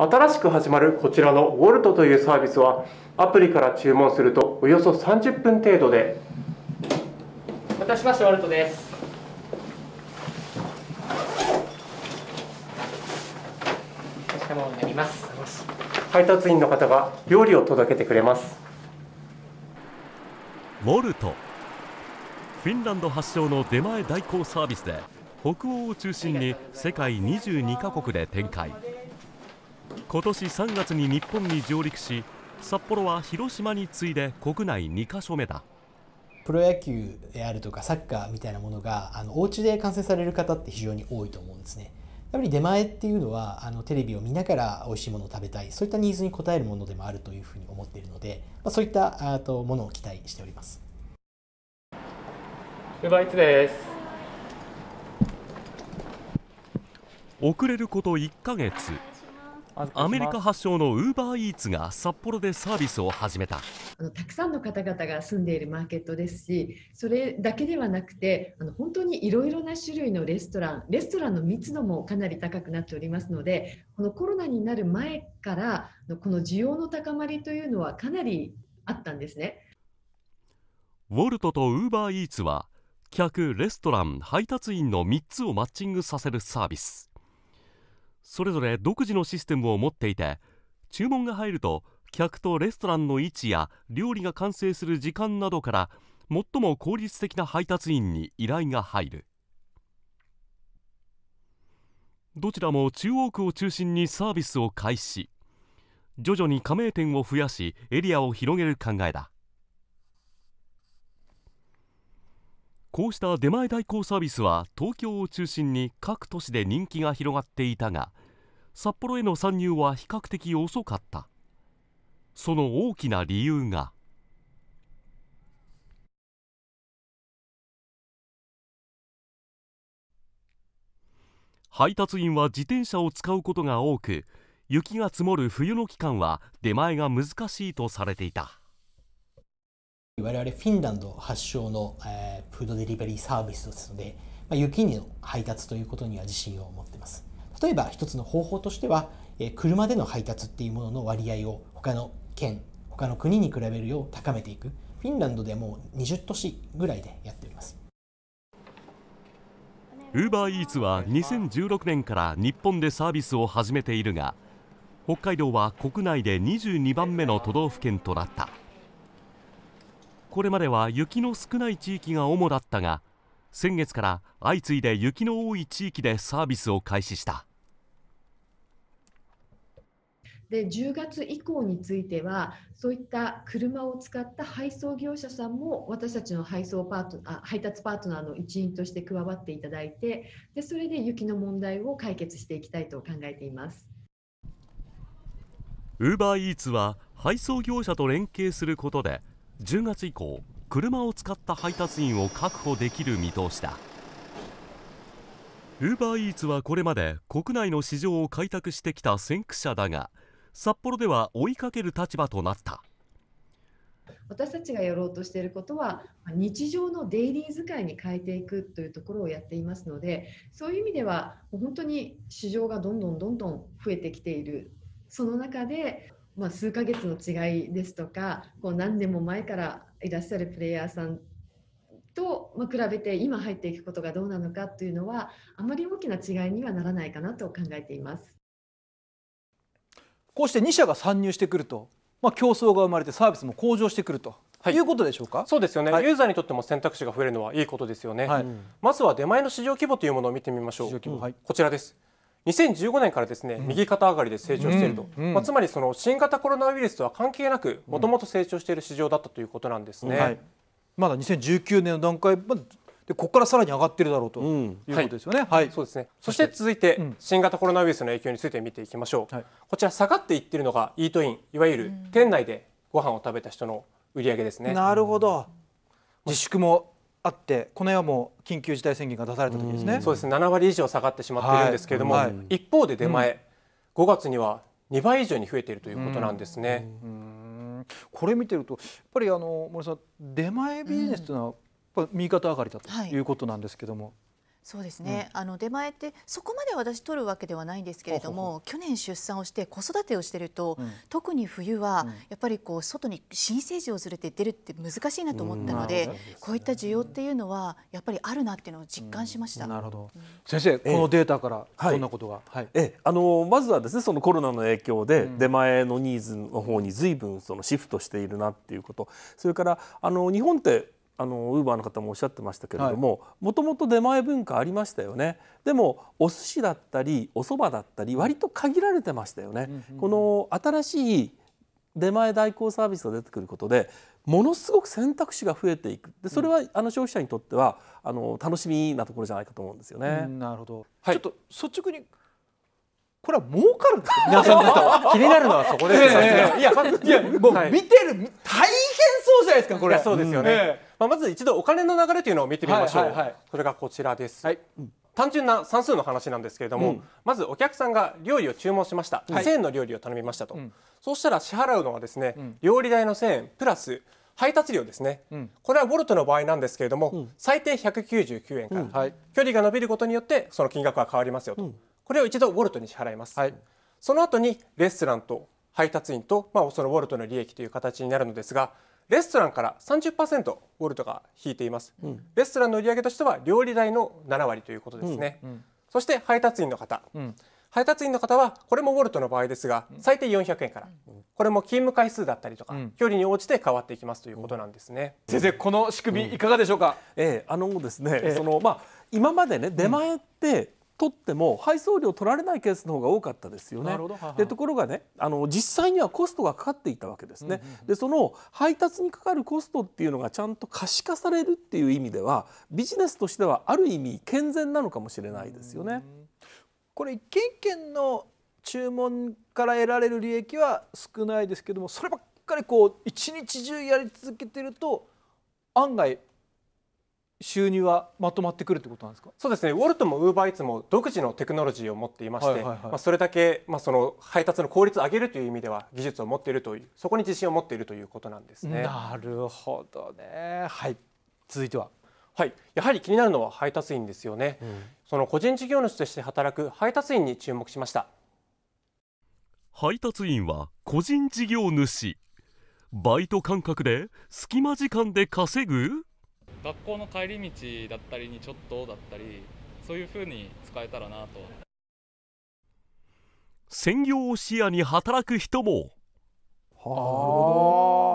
新しく始まるこちらのウォルトというサービスはアプリから注文するとおよそ30分程度でまたしましウォルトです配達員の方が料理を届けてくれますウォルトフィンランド発祥の出前代行サービスで北欧を中心に世界22カ国で展開今年3月に日本に上陸し札幌は広島に次いで国内2カ所目だプロ野球であるとかサッカーみたいなものがあのお家で観戦される方って非常に多いと思うんですねやっぱり出前っていうのはあのテレビを見ながら美味しいものを食べたいそういったニーズに応えるものでもあるというふうに思っているので、まあ、そういったあとものを期待しておりますす遅れること1ヶ月アメリカ発祥のウーバーイーツが札幌でサービスを始めたあのたくさんの方々が住んでいるマーケットですしそれだけではなくてあの本当にいろいろな種類のレストランレストランの密度もかなり高くなっておりますのでこのコロナになる前からのこの需要の高まりというのはかなりあったんですね。ウォルトとウーバーイーツは客レストラン配達員の3つをマッチングさせるサービス。それぞれ独自のシステムを持っていて注文が入ると客とレストランの位置や料理が完成する時間などから最も効率的な配達員に依頼が入るどちらも中央区を中心にサービスを開始徐々に加盟店を増やしエリアを広げる考えだこうした出前代行サービスは東京を中心に各都市で人気が広がっていたが札幌への参入は比較的遅かったその大きな理由が配達員は自転車を使うことが多く雪が積もる冬の期間は出前が難しいとされていた。我々フィンランド発祥の、えー、フードデリバリーサービスですので、まあ、雪の配達ということには自信を持っています。例えば一つの方法としては、えー、車での配達っていうものの割合を他の県、他の国に比べるよう高めていく。フィンランドでもう20都市ぐらいでやっております。ウーバーイーツは2016年から日本でサービスを始めているが北海道は国内で22番目の都道府県となったこれまでは雪の少ない地域が主だったが先月から相次いで雪の多い地域でサービスを開始したで10月以降についてはそういった車を使った配送業者さんも私たちの配送パートあ配達パートナーの一員として加わっていただいてでそれで雪の問題を解決していきたいと考えています。ウーバーイーツは配送業者と連携することで10月以降車を使った配達員を確保できる見通しだウーバーイーツはこれまで国内の市場を開拓してきた先駆者だが札幌では追いかける立場となった私たちがやろうとしていることは日常のデイリー使いに変えていくというところをやっていますのでそういう意味では本当に市場がどんどんどんどん増えてきているその中でまあ、数ヶ月の違いですとかこう何年も前からいらっしゃるプレイヤーさんと、ま比べて今入っていくことがどうなのかというのはあまり大きな違いにはならないかなと考えていますこうして2社が参入してくると、まあ、競争が生まれてサービスも向上してくるとはい、いうことでしょうかそうですよね、はい、ユーザーにとっても選択肢が増えるのはいいことですよね、はい、まずは出前の市場規模というものを見てみましょう、はい、こちらです2015年からですね、右肩上がりで成長していると、うんうん、まあ、つまりその新型コロナウイルスとは関係なくもともと成長している市場だったということなんですね、まだ2019年の段階、までここからさらに上がってるだろうということですよね。うん、はい、はい、そうですね。そして続いて、うん、新型コロナウイルスの影響について見ていきましょう。はい、こちら下がっていってるのがイートイン、いわゆる店内でご飯を食べた人の売り上げですね。なるほど。自粛もあってこの間も緊急事態宣言が出された時ですね、うん、そうですね7割以上下がってしまっているんですけれども、はい一方で出前、うん、5月には2倍以上に増えているということなんですね。これ見てるとやっぱりあの森さん出前ビジネスというのは、やっぱ右肩上がりだということなんですけども、そうですね、うん、あの出前ってそこまで私取るわけではないんですけれども去年出産をして子育てをしてると、うん、特に冬はやっぱりこう外に新生児を連れて出るって難しいなと思ったのでうん、こういった需要っていうのはやっぱりあるなっていうのを実感しました、なるほど先生このデータからどんなことが、えー、はい、えー、あのまずはですねそのコロナの影響で出前のニーズの方にずいぶんそのシフトしているなっていうことそれからあの日本ってあのウーバーの方もおっしゃってましたけれどももともと出前文化ありましたよねでもお寿司だったりおそばだったり割と限られてましたよね、うんうん、この新しい出前代行サービスが出てくることでものすごく選択肢が増えていくでそれはあの消費者にとってはあの楽しみなところじゃないかと思うんですよね。なるほど、はい、ちょっと率直にこれは儲かるんです皆さん 気になるのはそこですよね。いや、いや、もう見てる、大変そうじゃないですか、これ。そうですよね。まあ、まず一度お金の流れというのを見てみましょう。それがこちらです。単純な算数の話なんですけれども、まずお客さんが料理を注文しました。1000円の料理を頼みましたと。そうしたら支払うのはですね、料理代の1000円プラス。配達料ですね、これはウォルトの場合なんですけれども、最低199円から、距離が伸びることによってその金額は変わりますよと、これを一度ウォルトに支払います、はい、その後にレストランと配達員と、まあ、そのウォルトの利益という形になるのですがレストランから30%ウォルトが引いています、うん、レストランの売上としては料理代の7割ということですね、うんうん、そして配達員の方、配達員の方はこれもウォルトの場合ですが最低400円から、これも勤務回数だったりとか、距離に応じて変わっていきますということなんですね、先生この仕組みいかがでしょうか、うん、えー、あのですね、えー、そのまあ今までね出前って、取っても配送料取られないケースの方が多かったですよね。でところがねあの実際にはコストがかかっていたわけですね。でその配達にかかるコストっていうのがちゃんと可視化されるっていう意味ではビジネスとしてはある意味健全なのかもしれないですよね。これ一件一件の注文から得られる利益は少ないですけどもそればっかりこう一日中やり続けてると案外収入はまとまってくるってことなんですかそうですねウォルトもウーバーイーツも独自のテクノロジーを持っていまして、まあ、それだけ、まあ、その配達の効率を上げるという意味では技術を持っているというそこに自信を持っているということなんですね。なるほどね、はい、続いてははい、やはり気になるのは配達員ですよね、うん、その個人事業主として働く配達員に注目しました配達員は個人事業主バイト感覚で隙間時間で稼ぐ学校の帰り道だったりにちょっとだったりそういうふうに使えたらなと専業を視野に働く人もはあ